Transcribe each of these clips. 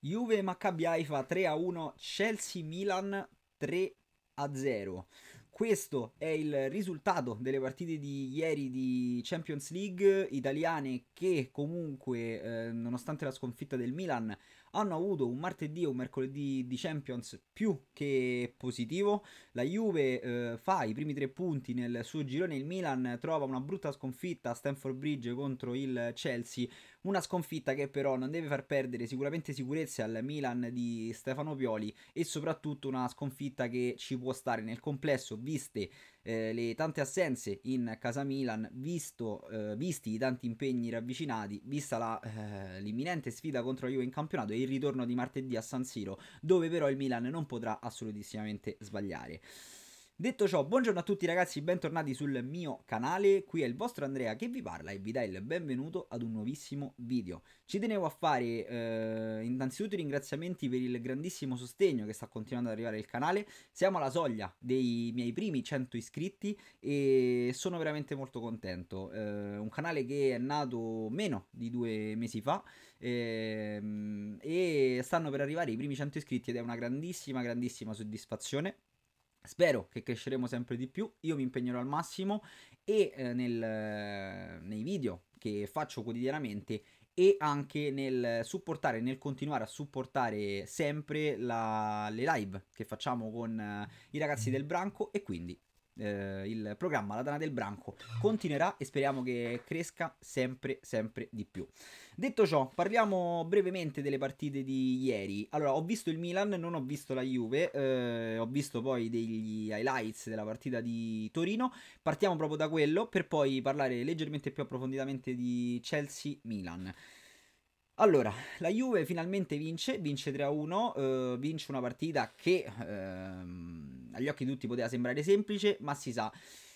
Juve Maccabi Haifa 3 a 1, Chelsea Milan 3 a 0. Questo è il risultato delle partite di ieri di Champions League italiane che comunque eh, nonostante la sconfitta del Milan hanno avuto un martedì e un mercoledì di Champions più che positivo. La Juve eh, fa i primi tre punti nel suo girone, il Milan trova una brutta sconfitta a Stamford Bridge contro il Chelsea, una sconfitta che però non deve far perdere sicuramente sicurezza al Milan di Stefano Pioli e soprattutto una sconfitta che ci può stare nel complesso viste eh, le tante assenze in casa Milan, visto, eh, visti i tanti impegni ravvicinati, vista la, eh, l'imminente sfida contro la Juve in campionato e il ritorno di martedì a San Siro, dove però il Milan non potrà assolutissimamente sbagliare. Detto ciò, buongiorno a tutti ragazzi, bentornati sul mio canale, qui è il vostro Andrea che vi parla e vi dà il benvenuto ad un nuovissimo video. Ci tenevo a fare eh, innanzitutto i ringraziamenti per il grandissimo sostegno che sta continuando ad arrivare al canale, siamo alla soglia dei miei primi 100 iscritti e sono veramente molto contento, eh, un canale che è nato meno di due mesi fa eh, e stanno per arrivare i primi 100 iscritti ed è una grandissima grandissima soddisfazione Spero che cresceremo sempre di più, io mi impegnerò al massimo e eh, nel, eh, nei video che faccio quotidianamente e anche nel supportare, nel continuare a supportare sempre la, le live che facciamo con eh, i ragazzi mm. del branco e quindi eh, il programma La Dana del Branco continuerà e speriamo che cresca sempre, sempre di più. Detto ciò, parliamo brevemente delle partite di ieri. Allora, ho visto il Milan, non ho visto la Juve, eh, ho visto poi degli highlights della partita di Torino. Partiamo proprio da quello per poi parlare leggermente più approfonditamente di Chelsea-Milan. Allora, la Juve finalmente vince, vince 3-1, eh, vince una partita che ehm, agli occhi di tutti poteva sembrare semplice, ma si sa,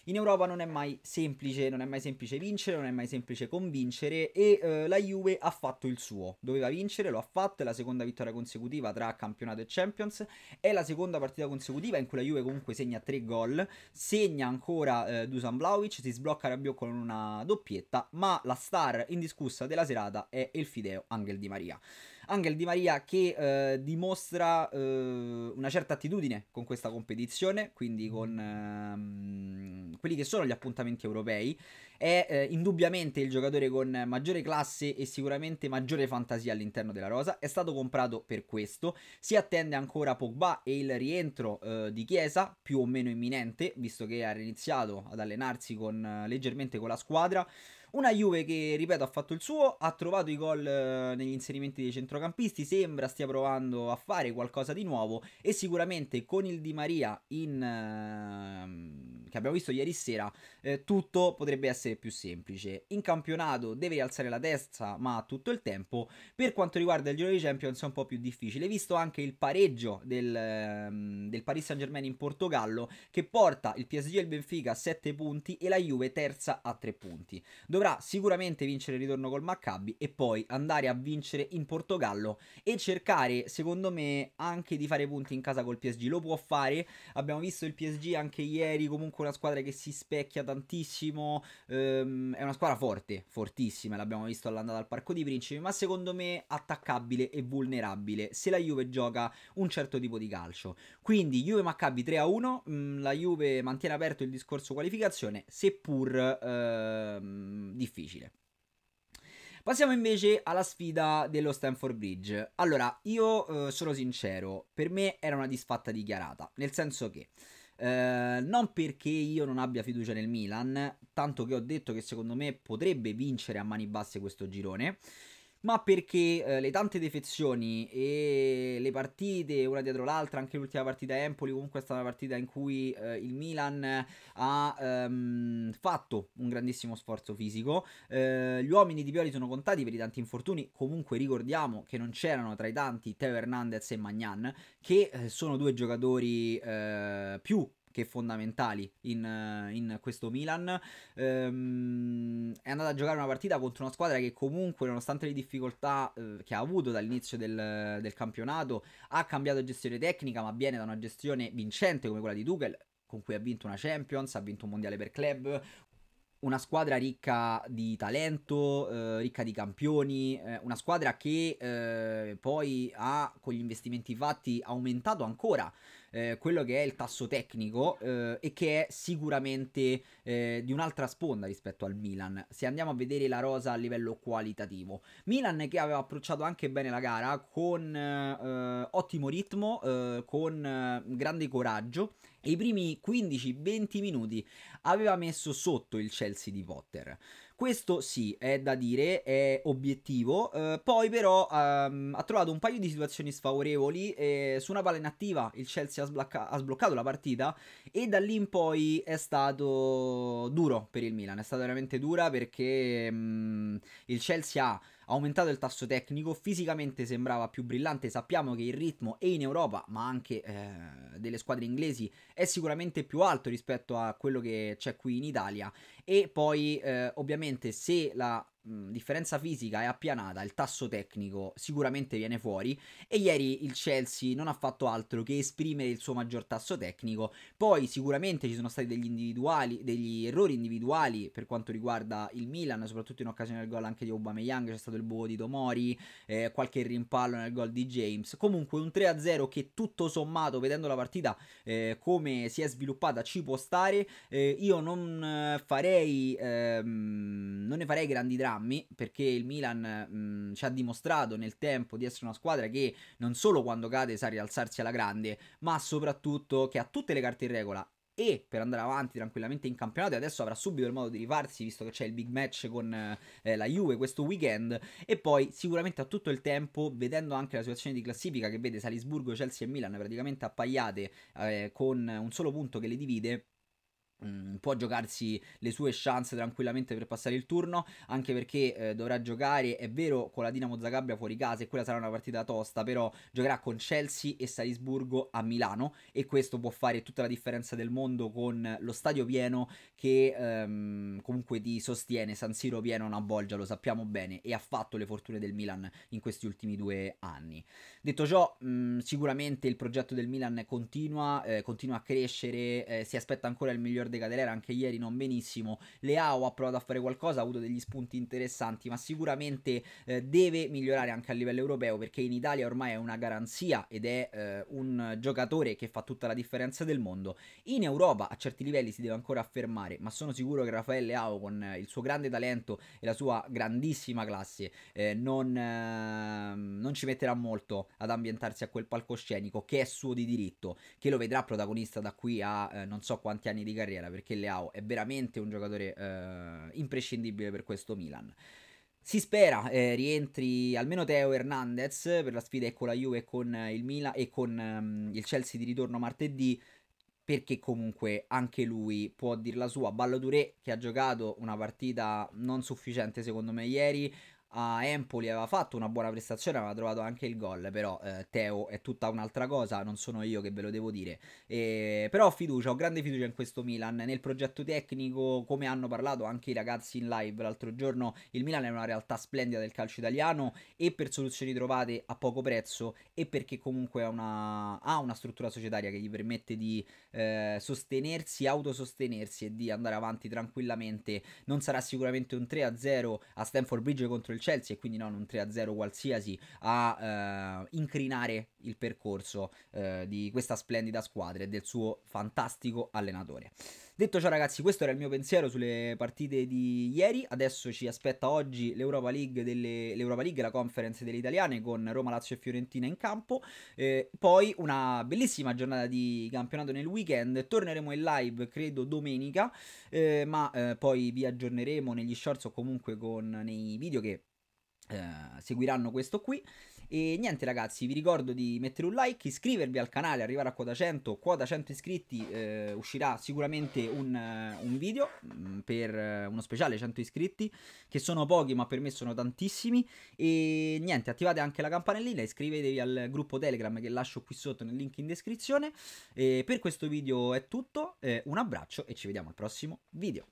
in Europa non è mai semplice, non è mai semplice vincere, non è mai semplice convincere e eh, la Juve ha fatto il suo, doveva vincere, lo ha fatto, è la seconda vittoria consecutiva tra campionato e Champions, è la seconda partita consecutiva in cui la Juve comunque segna tre gol, segna ancora eh, Dusan Vlaovic, si sblocca Rabiot con una doppietta, ma la star indiscussa della serata è il Fideo Angel Di Maria. Angel Di Maria che eh, dimostra eh, una certa attitudine con questa competizione, quindi con ehm, quelli che sono gli appuntamenti europei, è eh, indubbiamente il giocatore con maggiore classe e sicuramente maggiore fantasia all'interno della rosa, è stato comprato per questo, si attende ancora Pogba e il rientro eh, di Chiesa, più o meno imminente, visto che ha iniziato ad allenarsi con, eh, leggermente con la squadra. Una Juve che, ripeto, ha fatto il suo, ha trovato i gol eh, negli inserimenti dei centrocampisti, sembra stia provando a fare qualcosa di nuovo e sicuramente con il Di Maria in, ehm, che abbiamo visto ieri sera eh, tutto potrebbe essere più semplice. In campionato deve rialzare la testa ma ha tutto il tempo. Per quanto riguarda il giro di Champions è un po' più difficile, visto anche il pareggio del, ehm, del Paris Saint Germain in Portogallo che porta il PSG e il Benfica a 7 punti e la Juve terza a 3 punti. Dove dovrà sicuramente vincere il ritorno col Maccabi e poi andare a vincere in Portogallo e cercare, secondo me, anche di fare punti in casa col PSG. Lo può fare, abbiamo visto il PSG anche ieri, comunque una squadra che si specchia tantissimo, ehm, è una squadra forte, fortissima, l'abbiamo visto all'andata al Parco di Principi, ma secondo me attaccabile e vulnerabile se la Juve gioca un certo tipo di calcio. Quindi Juve Maccabi 3 1, mm, la Juve mantiene aperto il discorso qualificazione, seppur... Ehm, difficile. Passiamo invece alla sfida dello Stanford Bridge. Allora, io eh, sono sincero, per me era una disfatta dichiarata, nel senso che eh, non perché io non abbia fiducia nel Milan, tanto che ho detto che secondo me potrebbe vincere a mani basse questo girone, ma perché eh, le tante defezioni e le partite una dietro l'altra, anche l'ultima partita a Empoli, comunque è stata una partita in cui eh, il Milan ha ehm, fatto un grandissimo sforzo fisico. Eh, gli uomini di Pioli sono contati per i tanti infortuni, comunque ricordiamo che non c'erano tra i tanti Teo Hernandez e Magnan, che eh, sono due giocatori eh, più che fondamentali in, in questo Milan. Ehm, è andata a giocare una partita contro una squadra che comunque, nonostante le difficoltà eh, che ha avuto dall'inizio del, del, campionato, ha cambiato gestione tecnica, ma viene da una gestione vincente come quella di Tuchel, con cui ha vinto una Champions, ha vinto un Mondiale per club. Una squadra ricca di talento, eh, ricca di campioni, eh, una squadra che eh, poi ha, con gli investimenti fatti, aumentato ancora eh, quello che è il tasso tecnico eh, e che è sicuramente eh, di un'altra sponda rispetto al Milan. Se andiamo a vedere la rosa a livello qualitativo, Milan che aveva approcciato anche bene la gara con eh, ottimo ritmo, eh, con eh, grande coraggio e i primi 15-20 minuti aveva messo sotto il Chelsea di Potter questo sì, è da dire, è obiettivo. Eh, poi però ehm, ha trovato un paio di situazioni sfavorevoli. Eh, su una palla inattiva il Chelsea ha, sblocca- ha, sbloccato la partita e da lì in poi è stato duro per il Milan. È stata veramente dura perché mh, mm, il Chelsea ha ha aumentato il tasso tecnico, fisicamente sembrava più brillante, sappiamo che il ritmo e in Europa, ma anche eh, delle squadre inglesi, è sicuramente più alto rispetto a quello che c'è qui in Italia e poi eh, ovviamente se la differenza fisica è appianata, il tasso tecnico sicuramente viene fuori e ieri il Chelsea non ha fatto altro che esprimere il suo maggior tasso tecnico. Poi sicuramente ci sono stati degli, individuali, degli errori individuali per quanto riguarda il Milan, soprattutto in occasione del gol anche di Aubameyang, c'è stato il buco di Tomori, eh, qualche rimpallo nel gol di James. Comunque un 3-0 che tutto sommato vedendo la partita eh, come si è sviluppata ci può stare. Eh, io non eh, farei ehm, non ne farei grandi drammi programmi perché il Milan mh, ci ha dimostrato nel tempo di essere una squadra che non solo quando cade sa rialzarsi alla grande, ma soprattutto che ha tutte le carte in regola e per andare avanti tranquillamente in campionato e adesso avrà subito il modo di rifarsi visto che c'è il big match con eh, la Juve questo weekend e poi sicuramente ha tutto il tempo vedendo anche la situazione di classifica che vede Salisburgo, Chelsea e Milan praticamente appaiate eh, con un solo punto che le divide Mm, può giocarsi le sue chance tranquillamente per passare il turno anche perché eh, dovrà giocare è vero con la Dinamo Zagabria fuori casa e quella sarà una partita tosta però giocherà con Chelsea e Salisburgo a Milano e questo può fare tutta la differenza del mondo con lo stadio pieno che ehm, comunque ti sostiene San Siro pieno una bolgia lo sappiamo bene e ha fatto le fortune del Milan in questi ultimi due anni detto ciò mh, mm, sicuramente il progetto del Milan continua eh, continua a crescere eh, si aspetta ancora il miglior De Catelera anche ieri non benissimo, Leao ha provato a fare qualcosa, ha avuto degli spunti interessanti, ma sicuramente eh, deve migliorare anche a livello europeo perché in Italia ormai è una garanzia ed è eh, un giocatore che fa tutta la differenza del mondo. In Europa a certi livelli si deve ancora affermare, ma sono sicuro che Raffaele Leao con eh, il suo grande talento e la sua grandissima classe eh, non, ehm, non ci metterà molto ad ambientarsi a quel palcoscenico che è suo di diritto, che lo vedrà protagonista da qui a eh, non so quanti anni di carriera carriera perché Leao è veramente un giocatore eh, imprescindibile per questo Milan. Si spera eh, rientri almeno Teo Hernandez per la sfida con la Juve e con il Milan e con um, il Chelsea di ritorno martedì perché comunque anche lui può dir la sua. Ballo Duré che ha giocato una partita non sufficiente secondo me ieri, a Empoli aveva fatto una buona prestazione, aveva trovato anche il gol, però eh, Teo è tutta un'altra cosa, non sono io che ve lo devo dire. E, però ho fiducia, ho grande fiducia in questo Milan, nel progetto tecnico, come hanno parlato anche i ragazzi in live l'altro giorno, il Milan è una realtà splendida del calcio italiano e per soluzioni trovate a poco prezzo e perché comunque ha una, ha una struttura societaria che gli permette di eh, sostenersi, autosostenersi e di andare avanti tranquillamente. Non sarà sicuramente un 3-0 a Stanford Bridge contro il Chelsea e quindi non un 3-0 qualsiasi a eh, incrinare il percorso eh, di questa splendida squadra e del suo fantastico allenatore. Detto ciò ragazzi, questo era il mio pensiero sulle partite di ieri, adesso ci aspetta oggi l'Europa League, delle, l'Europa League la conference delle italiane con Roma, Lazio e Fiorentina in campo, eh, poi una bellissima giornata di campionato nel weekend, torneremo in live credo domenica, eh, ma eh, poi vi aggiorneremo negli shorts o comunque con, nei video che eh, seguiranno questo qui. E niente ragazzi, vi ricordo di mettere un like, iscrivervi al canale, arrivare a quota 100, quota 100 iscritti eh, uscirà sicuramente un, eh, un video mm, per eh, uno speciale 100 iscritti, che sono pochi ma per me sono tantissimi. E niente, attivate anche la campanellina, iscrivetevi al gruppo Telegram che lascio qui sotto nel link in descrizione. E per questo video è tutto, eh, un abbraccio e ci vediamo al prossimo video.